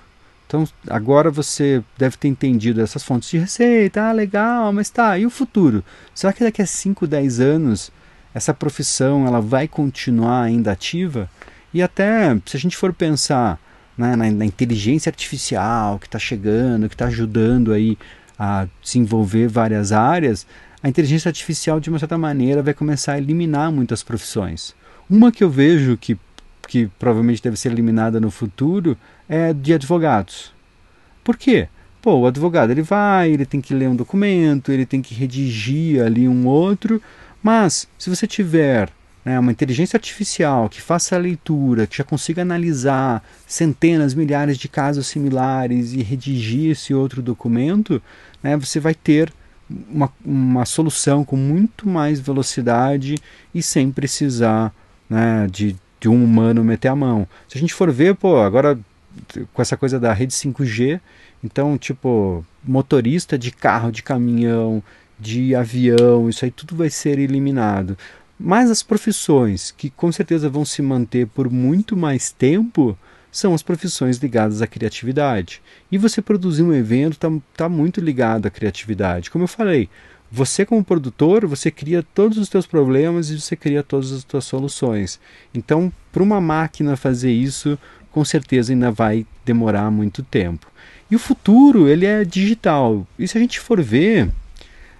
Então, agora você deve ter entendido essas fontes de receita, ah, legal, mas tá, e o futuro? Será que daqui a 5, 10 anos essa profissão ela vai continuar ainda ativa e até se a gente for pensar né, na, na, inteligência artificial que está chegando, que está ajudando aí a desenvolver várias áreas, a inteligência artificial de uma certa maneira vai começar a eliminar muitas profissões. Uma que eu vejo que, que provavelmente deve ser eliminada no futuro é de advogados. Por quê? Pô, o advogado ele vai, ele tem que ler um documento, ele tem que redigir ali um outro, mas, se você tiver né, uma inteligência artificial que faça a leitura, que já consiga analisar centenas, milhares de casos similares e redigir esse outro documento, né, você vai ter uma, uma solução com muito mais velocidade e sem precisar né, de, de um humano meter a mão. Se a gente for ver, pô, agora com essa coisa da rede 5G, então, tipo, motorista de carro, de caminhão, de avião, isso aí tudo vai ser eliminado. Mas as profissões que com certeza vão se manter por muito mais tempo são as profissões ligadas à criatividade. E você produzir um evento está tá muito ligado à criatividade. Como eu falei, você como produtor, você cria todos os seus problemas e você cria todas as suas soluções. Então, para uma máquina fazer isso, com certeza ainda vai demorar muito tempo. E o futuro, ele é digital. E se a gente for ver,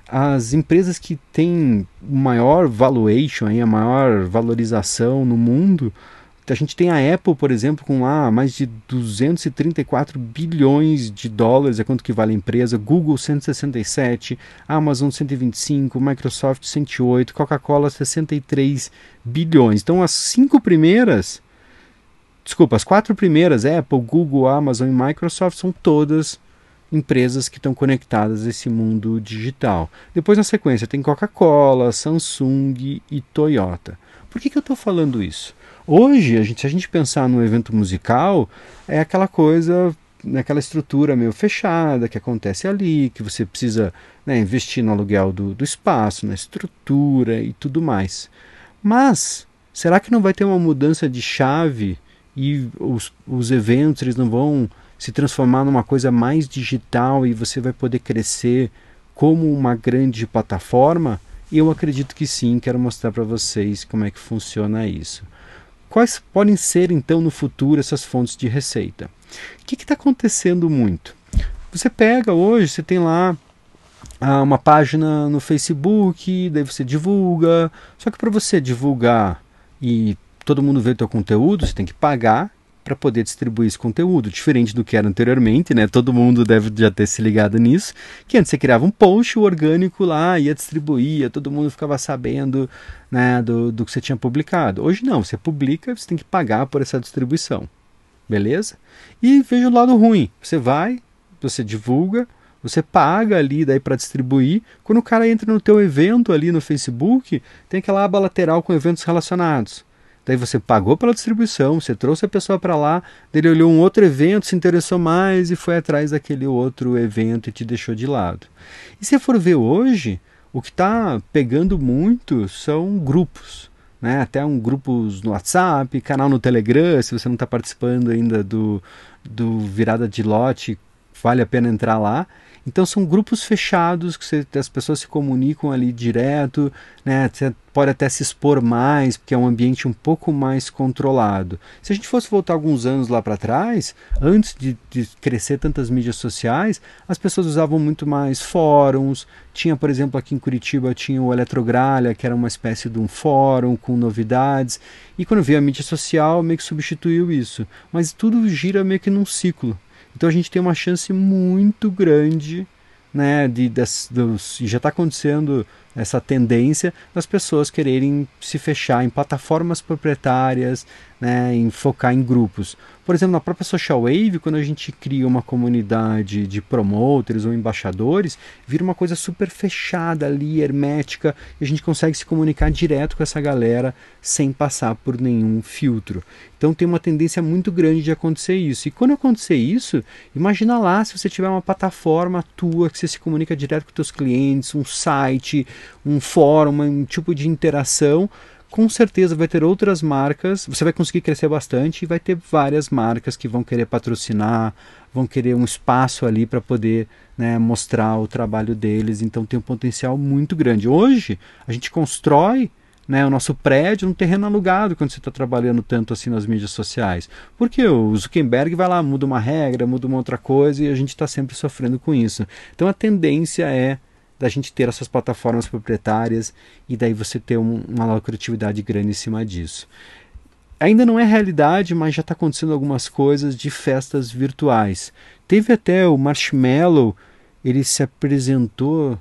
as empresas que têm maior valuation, aí, a maior valorização no mundo, a gente tem a Apple, por exemplo, com lá mais de 234 bilhões de dólares, é quanto que vale a empresa, Google 167, Amazon 125, Microsoft 108, Coca-Cola 63 bilhões. Então as cinco primeiras, desculpa, as quatro primeiras, Apple, Google, Amazon e Microsoft são todas empresas que estão conectadas a esse mundo digital. Depois, na sequência, tem Coca-Cola, Samsung e Toyota. Por que, que eu estou falando isso? Hoje, a gente, se a gente pensar num evento musical, é aquela coisa naquela né, estrutura meio fechada que acontece ali, que você precisa né, investir no aluguel do, do espaço, na estrutura e tudo mais. Mas será que não vai ter uma mudança de chave e os, os eventos eles não vão se transformar numa coisa mais digital e você vai poder crescer como uma grande plataforma? Eu acredito que sim, quero mostrar para vocês como é que funciona isso. Quais podem ser então no futuro essas fontes de receita? O que está acontecendo muito? Você pega hoje, você tem lá ah, uma página no Facebook, daí você divulga. Só que para você divulgar e todo mundo ver o teu conteúdo, você tem que pagar para poder distribuir esse conteúdo, diferente do que era anteriormente, né? Todo mundo deve já ter se ligado nisso, que antes você criava um post, orgânico lá ia distribuir, todo mundo ficava sabendo, né, do, do que você tinha publicado. Hoje não, você publica, você tem que pagar por essa distribuição. Beleza? E veja o lado ruim. Você vai, você divulga, você paga ali daí para distribuir. Quando o cara entra no teu evento ali no Facebook, tem aquela aba lateral com eventos relacionados. Daí você pagou pela distribuição, você trouxe a pessoa para lá, ele olhou um outro evento, se interessou mais e foi atrás daquele outro evento e te deixou de lado. E se for ver hoje, o que está pegando muito são grupos. Né? Até um grupos no WhatsApp, canal no Telegram, se você não está participando ainda do, do virada de lote, vale a pena entrar lá. Então são grupos fechados que você, as pessoas se comunicam ali direto, né? Você pode até se expor mais, porque é um ambiente um pouco mais controlado. Se a gente fosse voltar alguns anos lá para trás, antes de, de crescer tantas mídias sociais, as pessoas usavam muito mais fóruns. Tinha, por exemplo, aqui em Curitiba tinha o Eletrogralha, que era uma espécie de um fórum com novidades. E quando veio a mídia social, meio que substituiu isso. Mas tudo gira meio que num ciclo. Então a gente tem uma chance muito grande, né, de, das, dos, já está acontecendo essa tendência das pessoas quererem se fechar em plataformas proprietárias, né, em focar em grupos. Por exemplo, na própria Social Wave, quando a gente cria uma comunidade de promoters ou embaixadores, vira uma coisa super fechada ali, hermética, e a gente consegue se comunicar direto com essa galera sem passar por nenhum filtro. Então tem uma tendência muito grande de acontecer isso. E quando acontecer isso, imagina lá se você tiver uma plataforma tua que você se comunica direto com seus clientes, um site, um fórum, um tipo de interação com certeza vai ter outras marcas, você vai conseguir crescer bastante e vai ter várias marcas que vão querer patrocinar, vão querer um espaço ali para poder né, mostrar o trabalho deles. Então tem um potencial muito grande. Hoje a gente constrói né, o nosso prédio num terreno alugado quando você está trabalhando tanto assim nas mídias sociais. Porque o Zuckerberg vai lá, muda uma regra, muda uma outra coisa e a gente está sempre sofrendo com isso. Então a tendência é da gente ter essas plataformas proprietárias e daí você ter um, uma lucratividade grande em cima disso. Ainda não é realidade, mas já está acontecendo algumas coisas de festas virtuais. Teve até o Marshmallow, ele se apresentou,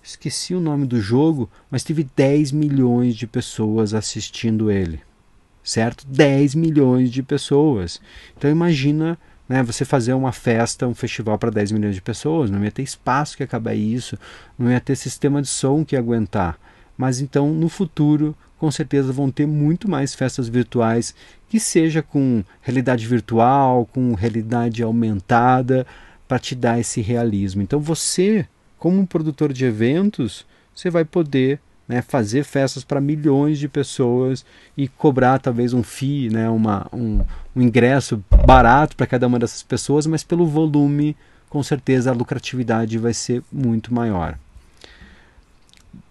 esqueci o nome do jogo, mas teve 10 milhões de pessoas assistindo ele. Certo? 10 milhões de pessoas. Então imagina né? Você fazer uma festa, um festival para 10 milhões de pessoas, não ia ter espaço que acabar isso, não ia ter sistema de som que aguentar. Mas então, no futuro, com certeza vão ter muito mais festas virtuais, que seja com realidade virtual, com realidade aumentada, para te dar esse realismo. Então, você, como um produtor de eventos, você vai poder né, fazer festas para milhões de pessoas e cobrar talvez um FII, né, uma, um, um ingresso barato para cada uma dessas pessoas, mas pelo volume, com certeza a lucratividade vai ser muito maior.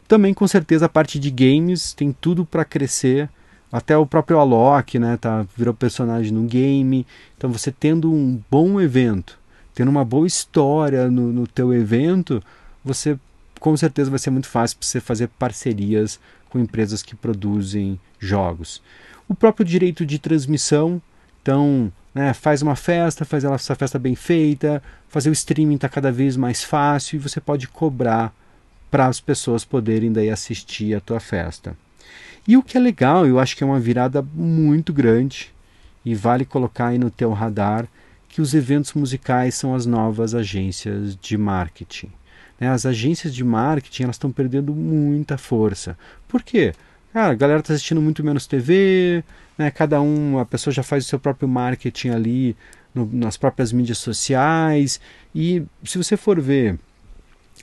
Também com certeza a parte de games tem tudo para crescer. Até o próprio Alok, né, tá, virou personagem no game. Então você tendo um bom evento, tendo uma boa história no, no teu evento, você com certeza vai ser muito fácil para você fazer parcerias com empresas que produzem jogos. O próprio direito de transmissão, então, né, faz uma festa, faz ela, essa festa bem feita, fazer o streaming está cada vez mais fácil e você pode cobrar para as pessoas poderem daí assistir a tua festa. E o que é legal, eu acho que é uma virada muito grande e vale colocar aí no teu radar que os eventos musicais são as novas agências de marketing. Né? As agências de marketing elas estão perdendo muita força. Por quê? Cara, ah, a galera está assistindo muito menos TV, né? cada um, a pessoa já faz o seu próprio marketing ali no, nas próprias mídias sociais. E se você for ver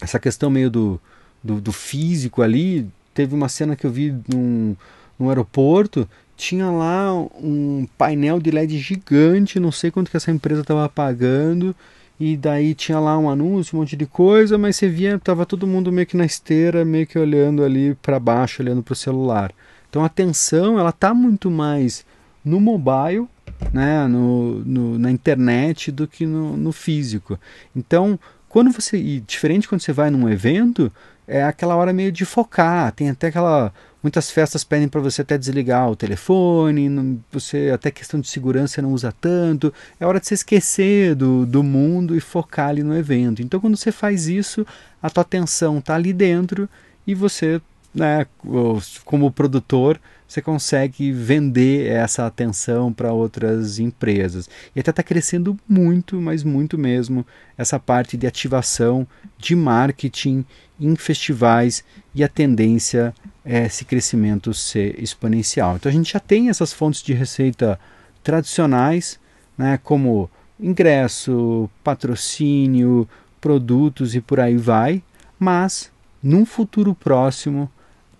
essa questão meio do, do, do físico ali, teve uma cena que eu vi num, num aeroporto tinha lá um painel de LED gigante, não sei quanto que essa empresa estava pagando, e daí tinha lá um anúncio, um monte de coisa, mas você via, tava todo mundo meio que na esteira, meio que olhando ali para baixo, olhando para o celular. Então a atenção, ela tá muito mais no mobile, né, no, no na internet do que no, no físico. Então, quando você, e diferente quando você vai num evento, é aquela hora meio de focar, tem até aquela Muitas festas pedem para você até desligar o telefone, não, você até questão de segurança não usa tanto. É hora de você esquecer do, do mundo e focar ali no evento. Então, quando você faz isso, a tua atenção está ali dentro e você, né, como produtor, você consegue vender essa atenção para outras empresas. E até está crescendo muito, mas muito mesmo, essa parte de ativação de marketing em festivais e a tendência é esse crescimento ser exponencial. Então a gente já tem essas fontes de receita tradicionais, né, como ingresso, patrocínio, produtos e por aí vai, mas num futuro próximo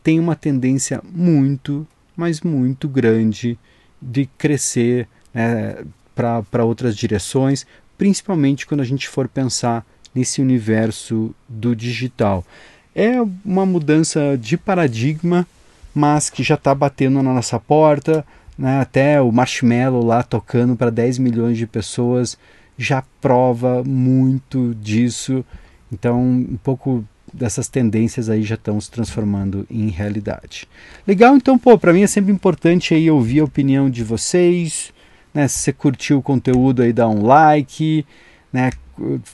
tem uma tendência muito mas muito grande de crescer né, para outras direções, principalmente quando a gente for pensar nesse universo do digital. É uma mudança de paradigma, mas que já está batendo na nossa porta, né? até o Marshmallow lá tocando para 10 milhões de pessoas já prova muito disso. Então, um pouco dessas tendências aí já estão se transformando em realidade. Legal, então, pô, para mim é sempre importante aí ouvir a opinião de vocês, né? Se você curtiu o conteúdo aí, dá um like, né?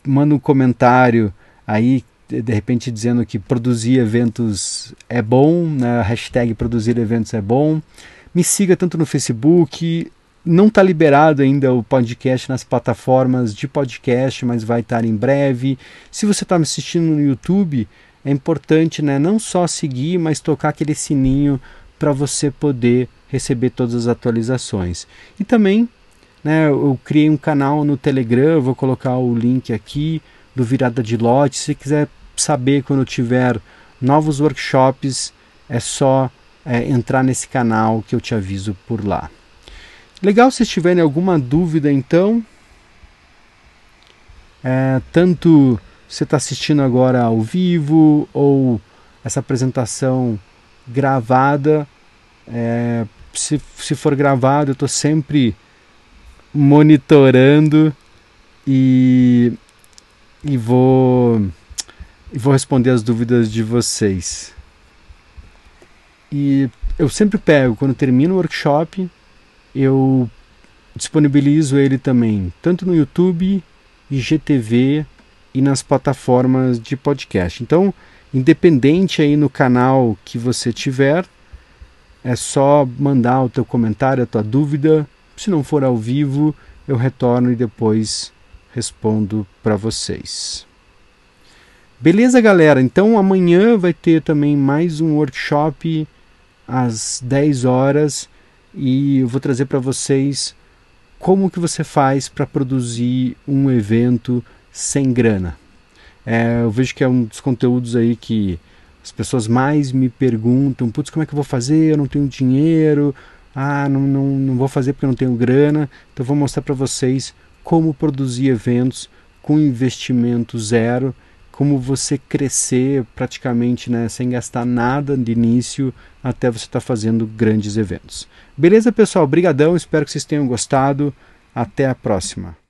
Manda um comentário aí, de repente dizendo que produzir eventos é bom, né? Hashtag produzir eventos é bom. Me siga tanto no Facebook, não está liberado ainda o podcast nas plataformas de podcast, mas vai estar em breve. Se você está me assistindo no YouTube, é importante né, não só seguir, mas tocar aquele sininho para você poder receber todas as atualizações. E também né, eu criei um canal no Telegram, vou colocar o link aqui do Virada de Lote. Se quiser saber quando tiver novos workshops, é só é, entrar nesse canal que eu te aviso por lá. Legal se tiverem alguma dúvida, então. É, tanto você está assistindo agora ao vivo ou essa apresentação gravada. É, se, se for gravado, eu estou sempre monitorando e, e vou, e vou responder as dúvidas de vocês. E eu sempre pego, quando termino o workshop, eu disponibilizo ele também tanto no YouTube, IGTV e nas plataformas de podcast. Então, independente aí no canal que você tiver, é só mandar o teu comentário, a tua dúvida. Se não for ao vivo, eu retorno e depois respondo para vocês. Beleza, galera? Então amanhã vai ter também mais um workshop às 10 horas e eu vou trazer para vocês como que você faz para produzir um evento sem grana. É, eu vejo que é um dos conteúdos aí que as pessoas mais me perguntam, putz, como é que eu vou fazer? Eu não tenho dinheiro, ah, não, não, não vou fazer porque eu não tenho grana. Então vou mostrar para vocês como produzir eventos com investimento zero como você crescer praticamente né, sem gastar nada de início até você estar tá fazendo grandes eventos. Beleza, pessoal? Obrigadão, espero que vocês tenham gostado. Até a próxima.